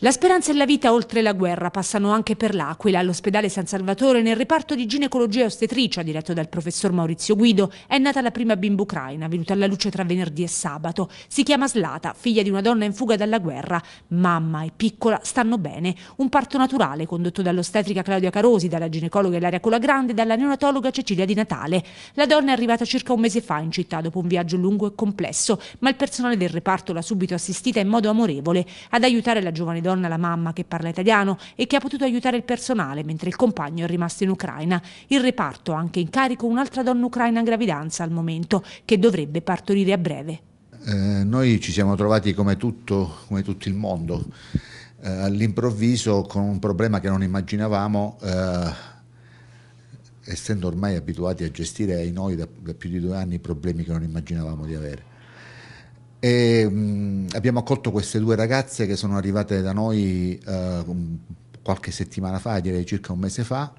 La speranza e la vita oltre la guerra passano anche per l'Aquila. All'ospedale San Salvatore, nel reparto di ginecologia ostetricia, diretto dal professor Maurizio Guido, è nata la prima bimba ucraina, venuta alla luce tra venerdì e sabato. Si chiama Slata, figlia di una donna in fuga dalla guerra. Mamma e piccola stanno bene. Un parto naturale condotto dall'ostetrica Claudia Carosi, dalla ginecologa Ilaria Colagrande e dalla neonatologa Cecilia Di Natale. La donna è arrivata circa un mese fa in città dopo un viaggio lungo e complesso, ma il personale del reparto l'ha subito assistita in modo amorevole. Ad aiutare la giovane donna la mamma che parla italiano e che ha potuto aiutare il personale mentre il compagno è rimasto in Ucraina. Il reparto ha anche in carico un'altra donna ucraina in gravidanza al momento, che dovrebbe partorire a breve. Eh, noi ci siamo trovati come tutto, come tutto il mondo, eh, all'improvviso con un problema che non immaginavamo. Eh, essendo ormai abituati a gestire noi da, da, più di due anni problemi che non immaginavamo di avere. E, mh, mm, abbiamo accolto queste due ragazze che sono arrivate da noi eh, qualche settimana fa, direi circa un mese fa,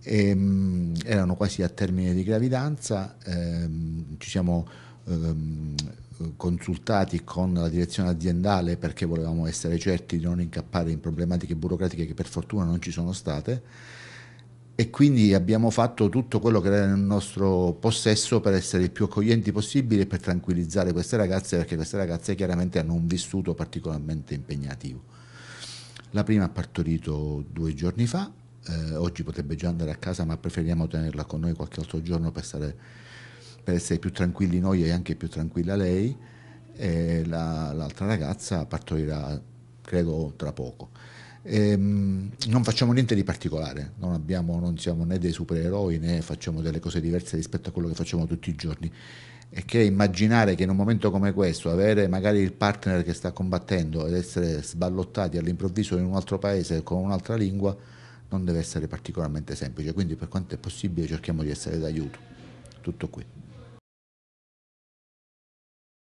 e, ehm, mh, erano quasi a termine di gravidanza, ehm, ci siamo ehm, consultati con la direzione aziendale perché volevamo essere certi di non incappare in problematiche burocratiche che per fortuna non ci sono state e quindi abbiamo fatto tutto quello che era nel nostro possesso per essere il più accoglienti possibile e per tranquillizzare queste ragazze perché queste ragazze chiaramente hanno un vissuto particolarmente impegnativo. La prima ha partorito due giorni fa, eh, oggi potrebbe già andare a casa ma preferiamo tenerla con noi qualche altro giorno per, stare, per essere più tranquilli noi e anche più tranquilla lei e l'altra ragazza partorirà credo tra poco. Ehm, non facciamo niente di particolare, non, abbiamo, non siamo né dei supereroi né facciamo delle cose diverse rispetto a quello che facciamo tutti i giorni. E che immaginare che in un momento come questo avere magari il partner che sta combattendo ed essere sballottati all'improvviso in un altro paese con un'altra lingua non deve essere particolarmente semplice. Quindi per quanto è possibile cerchiamo di essere d'aiuto. Tutto qui.